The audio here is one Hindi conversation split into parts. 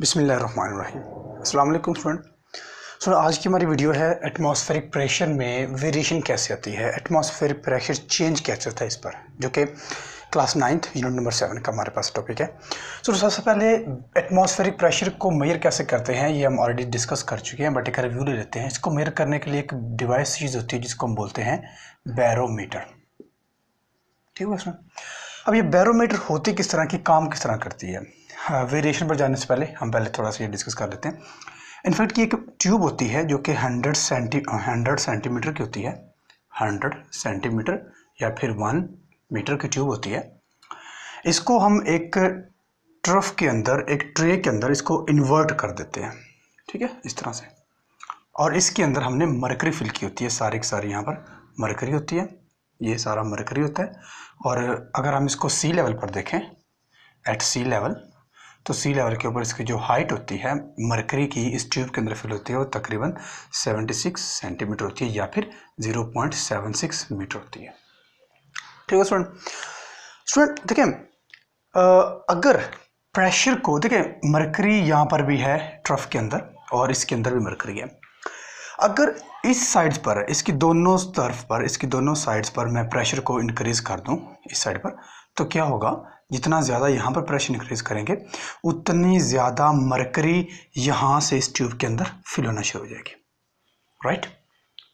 बिसमीम् अल्लाम स्टूडेंट सर आज की हमारी वीडियो है एटमॉस्फेरिक प्रेशर में वेरिएशन कैसे आती है एटमॉस्फेरिक प्रेशर चेंज कैसे होता है इस पर जो कि class ninth unit number seven का हमारे पास टॉपिक है सर सबसे पहले एटमॉस्फेरिक प्रेशर को मेयर कैसे करते हैं ये हम ऑलरेडी डिस्कस कर चुके हैं बट एक रिव्यू ले लेते हैं इसको मेयर करने के लिए एक डिवाइस चीज़ होती है जिसको हम बोलते हैं बैरोमीटर ठीक है उसमें अब ये बैरोमीटर होती किस तरह की काम किस तरह करती है वेरिएशन हाँ, पर जाने से पहले हम पहले थोड़ा सा ये डिस्कस कर लेते हैं इनफैक्ट ये एक ट्यूब होती है जो कि हंड्रेड सेंटी हंड्रेड सेंटीमीटर की होती है हंड्रेड सेंटीमीटर या फिर वन मीटर की ट्यूब होती है इसको हम एक ट्रफ के अंदर एक ट्रे के अंदर इसको इन्वर्ट कर देते हैं ठीक है इस तरह से और इसके अंदर हमने मरकरी फिल की होती है सारे के सारे यहाँ पर मरकरी होती है ये सारा मरकरी होता है और अगर हम इसको सी लेवल पर देखें एट सी लेवल तो सी लेवल के ऊपर इसकी जो हाइट होती है मरकरी की इस ट्यूब के अंदर फिल होती है वो तकरीबन 76 सेंटीमीटर होती है या फिर 0.76 मीटर होती है ठीक है स्टूडेंट स्टूडेंट देखें अगर प्रेशर को देखें मरकरी यहाँ पर भी है ट्रफ के अंदर और इसके अंदर भी मरकरी है अगर इस साइड्स पर इसकी दोनों तरफ पर इसकी दोनों साइड्स पर मैं प्रेशर को इंक्रीज़ कर दूं इस साइड पर तो क्या होगा जितना ज़्यादा यहाँ पर प्रेशर इंक्रीज़ करेंगे उतनी ज़्यादा मरकरी यहाँ से इस ट्यूब के अंदर फिल होना शुरू हो जाएगी राइट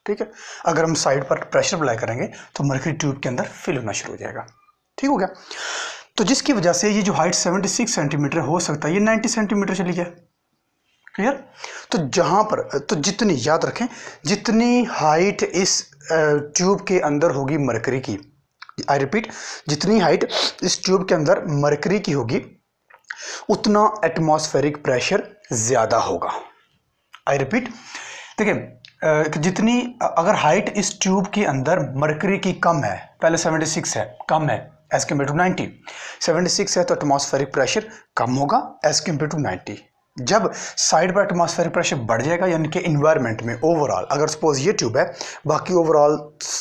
ठीक है अगर हम साइड पर प्रेशर अप्लाई करेंगे तो मरकरी ट्यूब के अंदर फिल होना शुरू हो जाएगा ठीक हो गया तो जिसकी वजह से ये जो हाइट 76 सेंटीमीटर हो सकता है ये 90 सेंटीमीटर चली जाए क्लियर तो जहाँ पर तो जितनी याद रखें जितनी हाइट इस ट्यूब के अंदर होगी मरकरी की आई रिपीट जितनी हाइट इस ट्यूब के अंदर मरकरी की होगी उतना एटमॉस्फेरिक प्रेशर ज़्यादा होगा आई रिपीट देखिए जितनी अगर हाइट इस ट्यूब के अंदर मरकरी की कम है पहले 76 है कम है एज कम्पेयर टू 90 76 है तो एटमॉस्फेरिक प्रेशर कम होगा एज कम्पेयर टू 90 जब साइड पर एटमॉस्फेरिक प्रेशर बढ़ जाएगा यानी कि इन्वायरमेंट में ओवरऑल अगर सपोज ये ट्यूब है बाकी ओवरऑल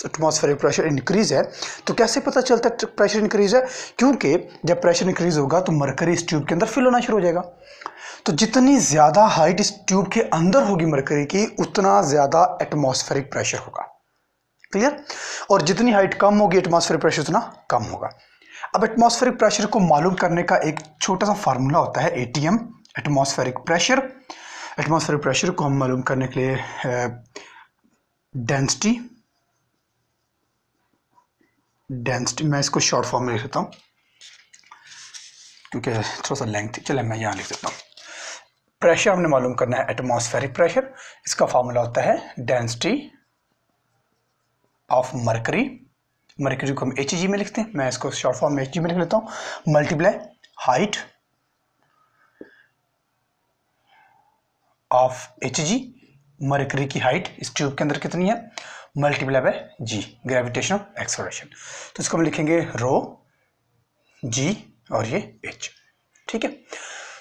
एटमॉस्फेरिक प्रेशर इंक्रीज है तो कैसे पता चलता है प्रेशर इंक्रीज है क्योंकि जब प्रेशर इंक्रीज होगा तो मरकरी इस ट्यूब के अंदर फिल होना शुरू हो जाएगा तो जितनी ज़्यादा हाइट इस ट्यूब के अंदर होगी मरकरी की उतना ज़्यादा एटमॉस्फेरिक प्रेशर होगा क्लियर और जितनी हाइट कम होगी एटमॉस्फेरिक प्रेशर उतना कम होगा अब एटमॉस्फेरिक प्रेशर को मालूम करने का एक छोटा सा फार्मूला होता है a atmospheric pressure atmospheric pressure को हम मालूम करने के लिए डेंसिटी डेंसिटी मैं इसको शॉर्ट फॉर्म में लिख देता हूँ क्योंकि थोड़ा सा लेंथ चले मैं यहाँ लिख देता हूँ प्रेशर हमने मालूम करना है एटमॉस्फेरिक प्रेशर इसका फॉर्मूला होता है डेंसिटी ऑफ मरकरी मरकरी को हम एच में लिखते हैं मैं इसको शॉर्ट फॉर्म में एच में लिख लेता हूँ multiply height of H G mercury की हाइट इस ट्यूब के अंदर कितनी है multiply by G gravitational acceleration तो इसको हम लिखेंगे रो जी और ये एच ठीक है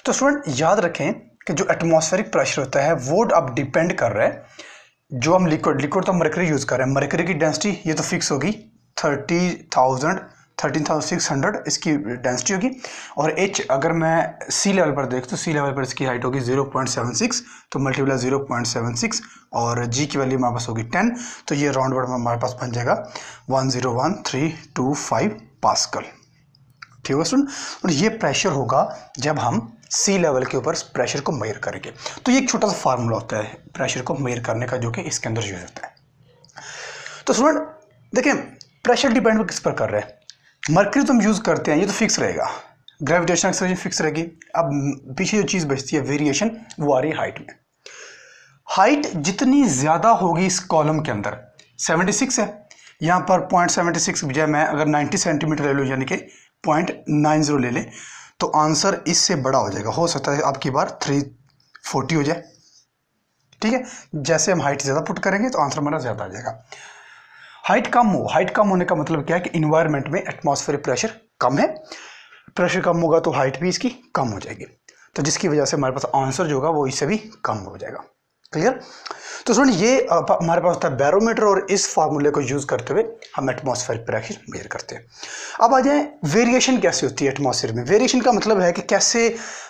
तो स्टूडेंट याद रखें कि जो एटमॉस्फेरिक प्रेशर होता है वो अब डिपेंड कर रहा है जो हम लिक्विड लिक्विड तो मरकरी यूज़ कर रहे हैं मरकरी की डेंसिटी ये तो फिक्स होगी thirty thousand thirteen thousand six hundred इसकी डेंसिटी होगी और एच अगर मैं सी लेवल पर देख तो सी लेवल पर इसकी हाइट होगी जीरो पॉइंट सेवन सिक्स तो multiply zero point seven six और जी की वैल्यू हमारे पास होगी टेन तो ये राउंड वर्ड हमारे पास बन जाएगा one zero one three two five pascal ठीक है स्टूडेंट और ये प्रेशर होगा जब हम सी लेवल के ऊपर प्रेशर को मेयर करेंगे तो ये एक छोटा सा फार्मूला होता है प्रेशर को मेयर करने का जो कि इसके अंदर यूज होता है तो स्टूडेंट देखें प्रेशर डिपेंड किस पर कर रहे हैं तो तुम यूज़ करते हैं ये तो फिक्स रहेगा ग्रेविटेशन एक्सलेशन फिक्स रहेगी अब पीछे जो चीज़ बचती है वेरिएशन वो आ रही है हाइट में हाइट जितनी ज़्यादा होगी इस कॉलम के अंदर 76 है यहाँ पर पॉइंट सेवेंटी सिक्स बजाय मैं अगर 90 सेंटीमीटर ले लूँ यानी कि पॉइंट नाइन ज़ीरो ले लें तो आंसर इससे बड़ा हो जाएगा हो सकता है आपकी बार थ्री फोर्टी हो जाए ठीक है जैसे हम हाइट ज़्यादा पुट करेंगे तो आंसर हमारा ज़्यादा आ जाएगा हाइट कम हो हाइट कम होने का मतलब क्या है कि इन्वायरमेंट में एटमोसफेयर प्रेशर कम है प्रेशर कम होगा तो हाइट भी इसकी कम हो जाएगी तो जिसकी वजह से हमारे पास आंसर जो होगा वो इससे भी कम हो जाएगा क्लियर तो स्टूडेंट ये हमारे पास था बैरोमीटर और इस फार्मूले को यूज़ करते हुए हम एटमॉस्फेयर आखिर मेयर करते हैं अब आ जाए वेरिएशन कैसे होती है एटमॉस्फेयर में वेरिएशन का मतलब है कि कैसे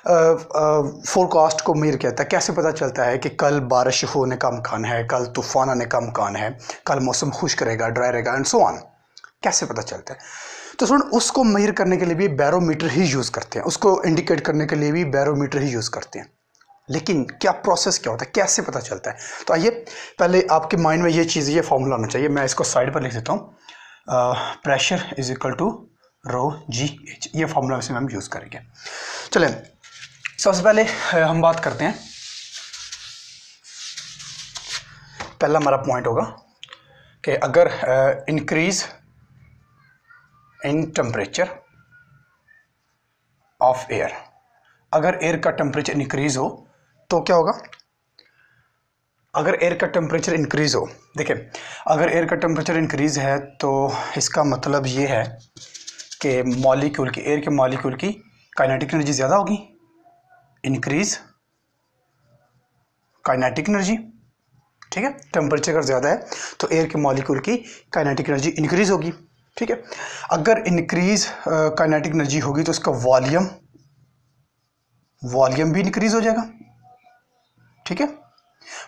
फोरकास्ट को मेयर किया जाता है कैसे पता चलता है कि कल बारिश होने का मकान है कल तूफान आने का मकान है कल मौसम खुश्क रहेगा ड्राई रहेगा एंड सो ऑन कैसे पता चलता है तो सुन उसको मेयर करने के लिए भी बैरोमीटर ही यूज़ करते हैं उसको इंडिकेट करने के लिए भी बैरोमीटर ही यूज़ करते हैं लेकिन क्या प्रोसेस क्या होता है कैसे पता चलता है तो आइए पहले आपके माइंड में ये चीज़ ये फॉर्मूला होना चाहिए मैं इसको साइड पर लिख देता हूँ pressure is equal to rho G H ये फॉर्मूला इसमें हम यूज़ करेंगे चलें सबसे पहले हम बात करते हैं पहला हमारा पॉइंट होगा कि अगर increase in temperature of air अगर एयर का टेम्परेचर इंक्रीज हो तो क्या होगा अगर एयर का टेम्परेचर इंक्रीज़ हो देखिए अगर एयर का टेम्परेचर इंक्रीज़ है तो इसका मतलब ये है कि मॉलिक्यूल की एयर के मॉलिक्यूल की काइनेटिक एनर्जी ज़्यादा होगी इंक्रीज़ काइनेटिक एनर्जी ठीक है टेम्परेचर अगर ज़्यादा है तो एयर के मॉलिक्यूल की काइनेटिक एनर्जी इंक्रीज़ होगी ठीक है अगर इंक्रीज़ काइनेटिक एनर्जी होगी तो उसका वॉल्यूम वॉल्यूम भी इंक्रीज़ हो जाएगा ठीक है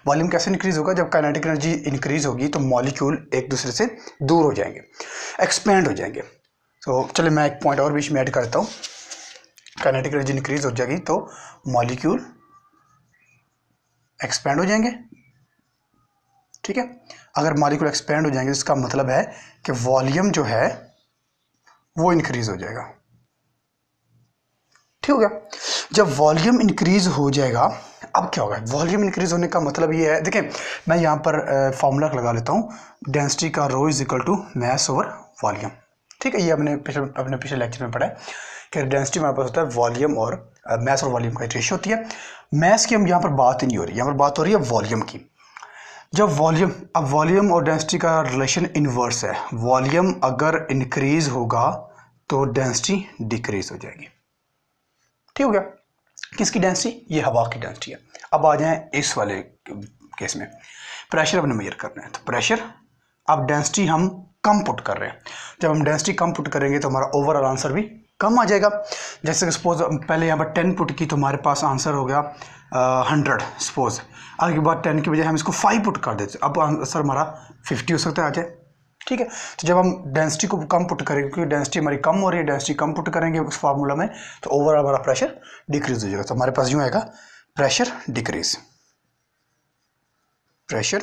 वॉल्यूम कैसे इंक्रीज होगा जब काइनेटिक एनर्जी इंक्रीज होगी तो मॉलिक्यूल एक दूसरे से दूर हो जाएंगे एक्सपेंड हो जाएंगे तो चलिए मैं एक पॉइंट और बीच में ऐड करता हूँ काइनेटिक एनर्जी इंक्रीज हो जाएगी तो मॉलिक्यूल एक्सपेंड हो जाएंगे ठीक है अगर मॉलिक्यूल एक्सपेंड हो जाएंगे तो इसका मतलब है कि वॉल्यूम जो है वो इंक्रीज हो जाएगा ठीक हो गया जब वॉल्यूम इंक्रीज हो जाएगा अब क्या होगा वॉल्यूम इंक्रीज होने का मतलब ये है देखें मैं यहाँ पर फार्मूला लगा लेता हूँ डेंसिटी का rho is equal to mass over volume ठीक है ये हमने पिछले अपने पिछले लेक्चर में पढ़ा है कि डेंसिटी हमारे पास होता है वॉल्यूम और मैस और वॉल्यूम का रेशियो होती है मैस की हम यहाँ पर बात ही नहीं हो रही यहाँ पर बात हो रही है वॉल्यूम की जब वॉल्यूम अब वॉल्यूम और डेंसिटी का रिलेशन इन्वर्स है वॉल्यूम अगर इंक्रीज होगा तो डेंसिटी डिक्रीज हो जाएगी ठीक हो गया किसकी डेंसिटी ये हवा की डेंसिटी है अब आ जाए इस वाले केस में प्रेशर हमने मेजर रहे हैं तो प्रेशर अब डेंसिटी हम कम पुट कर रहे हैं जब हम डेंसिटी कम पुट करेंगे तो हमारा ओवरऑल आंसर भी कम आ जाएगा जैसे कि सपोज पहले यहाँ पर टेन पुट की तो हमारे पास आंसर हो गया हंड्रेड सपोज आगे बाद टेन की बजाय हम इसको फाइव पुट कर देते अब आंसर हमारा फिफ्टी हो सकता है आ जाए ठीक है तो जब हम डेंसिटी को कम पुट करेंगे क्योंकि डेंसिटी हमारी कम हो रही है डेंसिटी कम पुट करेंगे उस फार्मूला में तो ओवरऑल हमारा प्रेशर डिक्रीज हो जाएगा तो हमारे पास यूँ आएगा प्रेशर डिक्रीज प्रेशर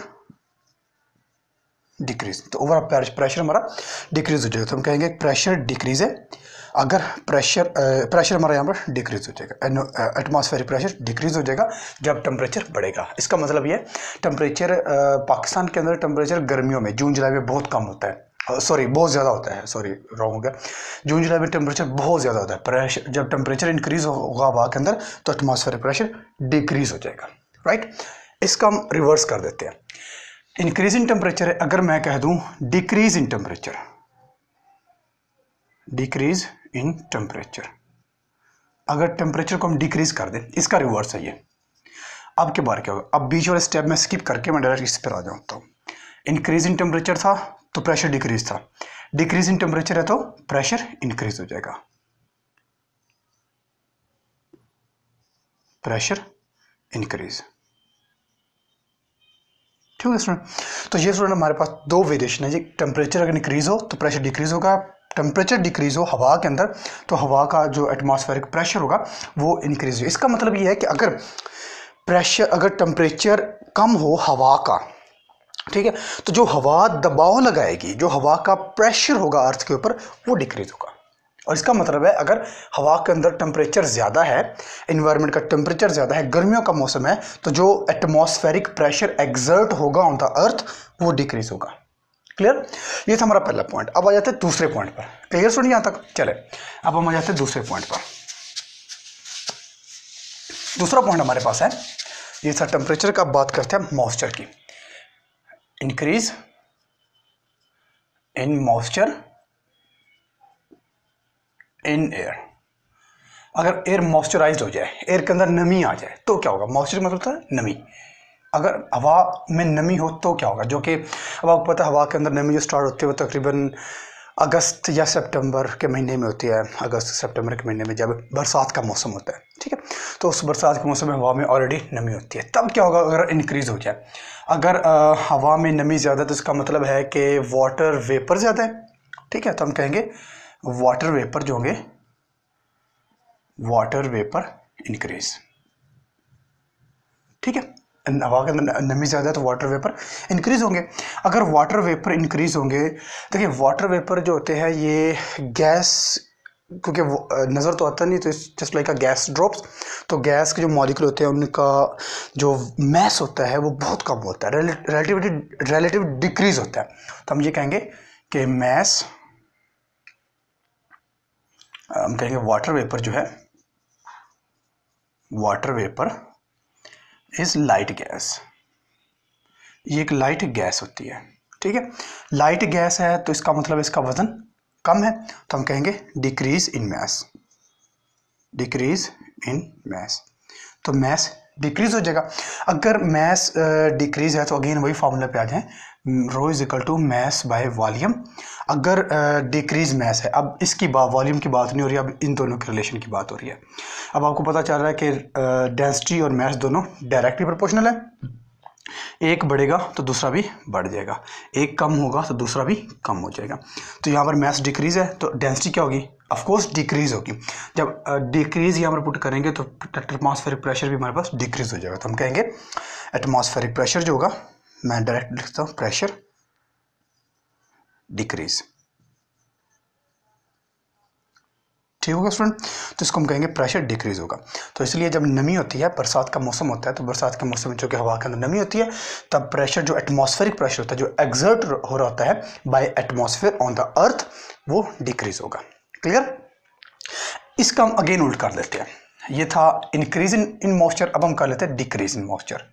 डिक्रीज तो ओवरऑल प्रेशर हमारा डिक्रीज हो जाएगा तो हम कहेंगे प्रेशर डिक्रीज है अगर प्रेशर प्रेशर हमारा यहाँ पर डिक्रीज़ हो जाएगा एटमॉस्फेरिक प्रेशर डिक्रीज़ हो जाएगा जब टम्परेचर बढ़ेगा इसका मतलब ये टेम्परेचर पाकिस्तान के अंदर टेम्परेचर गर्मियों में जून जुलाई में बहुत कम होता है सॉरी बहुत ज़्यादा होता है सॉरी रॉन्ग हो गया जून जुलाई में टेम्परेचर बहुत ज़्यादा होता है प्रेशर जब टेम्परेचर इंक्रीज़ होगा हवा के अंदर तो एटमॉस्फेरिक प्रेशर डिक्रीज़ हो जाएगा राइट इसका हम रिवर्स कर देते हैं इंक्रीज इन टेम्परेचर अगर मैं कह दूँ decrease in temperature decrease in temperature अगर टेम्परेचर को हम डिक्रीज कर दें इसका रिवर्स है ये अब के बार क्या होगा अब बीच वाले स्टेप में स्किप करके मैं डायरेक्ट इस पर आ जाता हूँ इंक्रीज इन टेम्परेचर था तो प्रेशर डिक्रीज था डिक्रीज इन टेम्परेचर है तो प्रेशर इंक्रीज हो जाएगा प्रेशर इंक्रीज ठीक है स्टूडेंट तो ये स्टूडेंट हमारे पास दो वेरिएशन है जी टेम्परेचर अगर इंक्रीज हो तो प्रेशर डिक्रीज होगा टेम्परेचर डिक्रीज़ हो हवा के अंदर तो हवा का जो एटमॉस्फेरिक प्रेशर होगा वो इंक्रीज़ हो इसका मतलब ये है कि अगर प्रेशर अगर टेम्परेचर कम हो हवा का ठीक है तो जो हवा दबाव लगाएगी जो हवा का प्रेशर होगा अर्थ के ऊपर वो डिक्रीज होगा और इसका मतलब है अगर हवा के अंदर टेम्परेचर ज़्यादा है इन्वायरमेंट का टेम्परेचर ज़्यादा है गर्मियों का मौसम है तो जो एटमॉस्फेरिक प्रेशर एग्जर्ट होगा ऑन द अर्थ वो डिक्रीज़ होगा क्लियर ये था हमारा पहला पॉइंट अब आ जाते हैं दूसरे पॉइंट पर क्लियर सुनिए यहाँ तक चले अब हम आ जाते हैं दूसरे पॉइंट पर दूसरा पॉइंट हमारे पास है ये था टेम्परेचर का बात करते हैं मॉइस्चर की increase in moisture in air अगर एयर मॉइस्चराइज हो जाए एयर के अंदर नमी आ जाए तो क्या होगा मॉइस्चर मतलब होता है नमी अगर हवा में नमी हो तो क्या होगा जो कि अब आपको पता है हवा के अंदर नमी जो स्टार्ट होती है वो तकरीबन अगस्त या सितंबर के महीने में होती है अगस्त सितंबर के महीने में जब बरसात का मौसम होता है ठीक है तो उस बरसात के मौसम में हवा में ऑलरेडी नमी होती है तब क्या होगा अगर इंक्रीज़ हो जाए अगर आ, हवा में नमी ज़्यादा तो इसका मतलब है कि वाटर वेपर ज़्यादा है ठीक है तो हम कहेंगे वाटर वेपर जो होंगे वाटर वेपर इंक्रीज ठीक है हवा के अंदर नमी ज़्यादा है तो वाटर वेपर इंक्रीज़ होंगे अगर वाटर वेपर इंक्रीज़ होंगे देखिए वाटर वेपर जो होते हैं ये गैस क्योंकि नज़र तो आता नहीं तो just like a gas drops तो गैस के जो मॉलिक्यूल होते हैं उनका जो मैस होता है वो बहुत कम होता है रिलेटिविटी रिलेटिव डिक्रीज होता है तो हम ये कहेंगे कि मैस हम कहेंगे वाटर वेपर जो है water vapour is light gas ये एक लाइट गैस होती है ठीक है लाइट गैस है तो इसका मतलब इसका वज़न कम है तो हम कहेंगे decrease in mass decrease in mass तो मैस डिक्रीज हो जाएगा अगर मैस डिक्रीज है तो अगेन वही फॉर्मूला पे आ जाए rho is equal to mass by volume अगर डिक्रीज मैस है अब इसकी बात वॉल्यूम की बात नहीं हो रही अब इन दोनों के रिलेशन की बात हो रही है अब आपको पता चल रहा है कि डेंसिटी और मैस दोनों डायरेक्टली प्रोपोर्शनल है एक बढ़ेगा तो दूसरा भी बढ़ जाएगा एक कम होगा तो दूसरा भी कम हो जाएगा तो यहाँ पर मैस डिक्रीज है तो डेंसिटी क्या होगी ऑफकोर्स डिक्रीज होगी जब डिक्रीज यहाँ पर पुट करेंगे तो एटमॉस्फेरिक प्रेशर भी हमारे पास डिक्रीज हो जाएगा तो हम कहेंगे एटमॉस्फेरिक प्रेशर जो होगा मैं डायरेक्ट लिखता हूँ प्रेशर डिक्रीज ठीक होगा स्टूडेंट तो इसको हम कहेंगे प्रेशर डिक्रीज होगा तो इसलिए जब नमी होती है बरसात का मौसम होता है तो बरसात के मौसम में चूँकि हवा के अंदर नमी होती है तब प्रेशर जो एटमॉस्फेरिक प्रेशर होता है जो एग्जर्ट हो रहा होता है by atmosphere on the earth वो डिक्रीज होगा क्लियर इसका हम अगेन उल्ट कर देते हैं ये था इंक्रीज इन इन मॉइस्चर अब हम कर लेते हैं decrease in moisture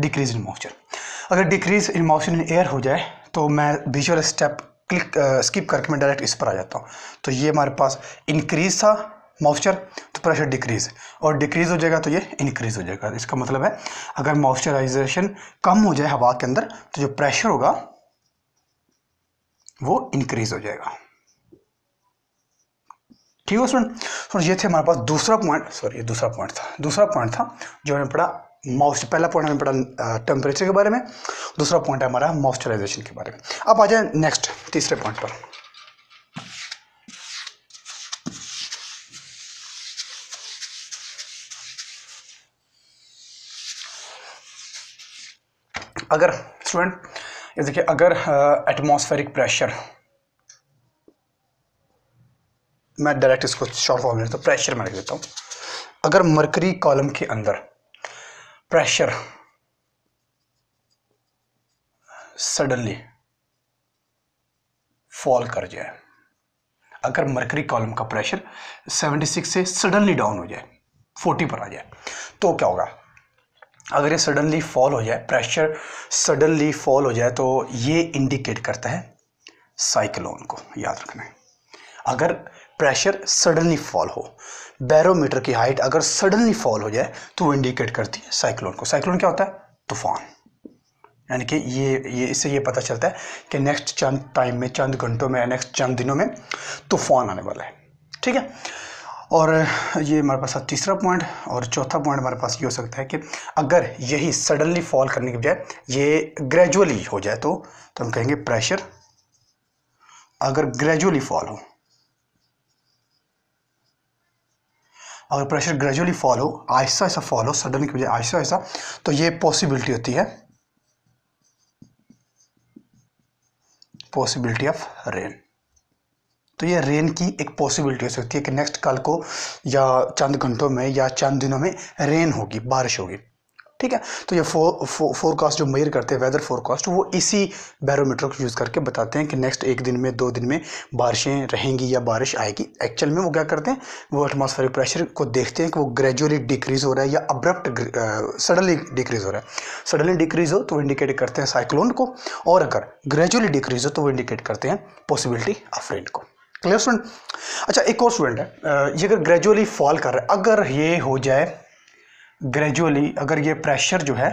decrease in moisture अगर decrease in moisture in air हो जाए तो मैं विजुअल स्टेप क्लिक स्किप करके मैं डायरेक्ट इस पर आ जाता हूँ तो ये हमारे पास इंक्रीज था मॉइस्चर तो प्रेशर डिक्रीज और डिक्रीज हो जाएगा तो ये इंक्रीज हो जाएगा इसका मतलब है अगर मॉइस्चराइजेशन कम हो जाए हवा के अंदर तो जो प्रेशर होगा वो इंक्रीज हो जाएगा ठीक है सुन सुन ये थे हमारे पास दूसरा पॉइंट सॉरी ये दूसरा पॉइंट था दूसरा पॉइंट था जो हमने पढ़ा मॉस्ट पहला पॉइंट हमें पढ़ा टेम्परेचर के बारे में दूसरा पॉइंट है हमारा मॉस्चराइजेशन के बारे में अब आ जाए नेक्स्ट तीसरे पॉइंट पर अगर स्टूडेंट ये देखिए अगर एटमॉस्फेरिक प्रेशर मैं डायरेक्ट इसको शॉर्ट फॉर्म में तो प्रेशर में लिख देता हूँ अगर मरकरी कॉलम के अंदर pressure सडनली फॉल कर जाए अगर मरकरी कॉलम का प्रेशर 76 से सडनली डाउन हो जाए 40 पर आ जाए तो क्या होगा अगर ये सडनली फॉल हो जाए प्रेशर सडनली फॉल हो जाए तो ये इंडिकेट करता है साइक्लोन को याद रखना है अगर प्रेशर सडनली फॉल हो बैरोमीटर की हाइट अगर सडनली फॉल हो जाए तो वो इंडिकेट करती है साइक्लोन को साइक्लोन क्या होता है तूफान यानी कि ये ये इससे ये पता चलता है कि नेक्स्ट चंद टाइम में चंद घंटों में नेक्स्ट चंद दिनों में तूफान आने वाला है ठीक है और ये हमारे पास तीसरा पॉइंट और चौथा पॉइंट हमारे पास ये हो सकता है कि अगर यही सडनली फॉल करने के बजाय ये ग्रेजुअली हो जाए तो तो हम कहेंगे प्रेशर अगर ग्रेजुअली फॉल हो अगर प्रेशर ग्रेजुअली फॉल हो आहिस्ता आहिस्ता फॉल हो सडन की बजाय आहिस्ता आहिस्ता तो ये पॉसिबिलिटी होती है पॉसिबिलिटी ऑफ रेन तो ये रेन की एक पॉसिबिलिटी हो सकती है कि नेक्स्ट कल को या चंद घंटों में या चंद दिनों में रेन होगी बारिश होगी ठीक है तो ये फो, फो, फोरकास्ट जो मेयर करते हैं वेदर फोरकास्ट वो इसी बैरोमीटर को यूज़ करके बताते हैं कि नेक्स्ट एक दिन में दो दिन में बारिशें रहेंगी या बारिश आएगी एक्चुअल में वो क्या करते हैं वो एटमॉस्फेरिक प्रेशर को देखते हैं कि वो ग्रेजुअली डिक्रीज़ हो रहा है या अब्रप्ट सडनली डिक्रीज़ हो रहा है सडनली डिक्रीज़ हो तो वो इंडिकेट करते हैं साइक्लोन को और अगर ग्रेजुअली डिक्रीज़ हो तो वो इंडिकेट करते हैं पॉसिबिलिटी ऑफ रेन को क्लियर स्टूडेंट अच्छा एक और स्टूडेंट है ये अगर ग्रेजुअली फॉल कर रहा है अगर ये हो जाए ग्रेजुअली अगर ये प्रेशर जो है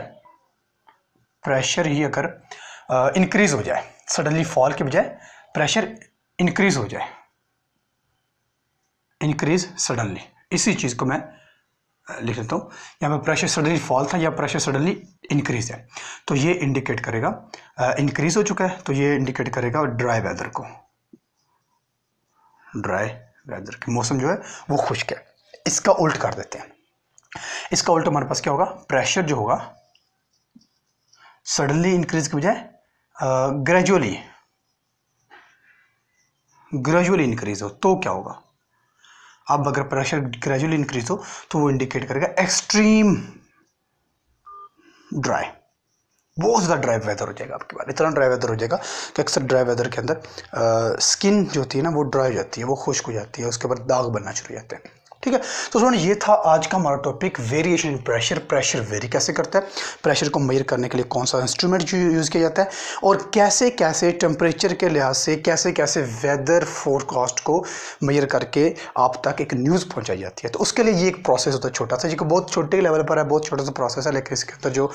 प्रेशर ही अगर इंक्रीज हो जाए सडनली फॉल के बजाय प्रेशर इंक्रीज हो जाए इंक्रीज सडनली इसी चीज़ को मैं लिख लेता हूँ यहाँ पर प्रेशर सडनली फॉल था या प्रेशर सडनली इंक्रीज है तो ये इंडिकेट करेगा इंक्रीज हो चुका है तो ये इंडिकेट करेगा ड्राई वेदर को ड्राई वेदर के मौसम जो है वो खुश्क है इसका उल्ट कर देते हैं इसका उल्टा हमारे पास क्या होगा प्रेशर जो होगा सडनली इंक्रीज की बजाय ग्रेजुअली ग्रेजुअली इंक्रीज हो तो क्या होगा अब अगर प्रेशर ग्रेजुअली इंक्रीज हो तो वो इंडिकेट करेगा एक्सट्रीम ड्राई बहुत ज़्यादा ड्राई वेदर हो जाएगा आपके बाद इतना ड्राई वेदर हो जाएगा कि अक्सर ड्राई वेदर के अंदर आ, स्किन जो होती है ना वो ड्राई हो जाती है वो खुश्क हो जाती है उसके बाद दाग बनना शुरू हो जाते हैं ठीक है तो स्टूडेंट ये था आज का हमारा topic variation in pressure pressure vary कैसे करता है प्रेशर को मेयर करने के लिए कौन सा इंस्ट्रूमेंट यूज़ किया जाता है और कैसे कैसे टेम्परेचर के लिहाज से कैसे कैसे वेदर फोरकास्ट को मेयर करके आप तक एक न्यूज़ पहुँचाई जाती है तो उसके लिए ये एक प्रोसेस होता है छोटा सा जो तो बहुत छोटे लेवल पर है बहुत छोटा सा प्रोसेस है लेकिन इसके अंदर जो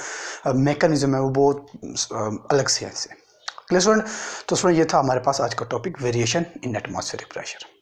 मेकनिज़म है वो बहुत अलग से है इससे क्लियर स्टूडेंट तो स्टूडेंट ये था हमारे पास आज का topic variation in atmospheric pressure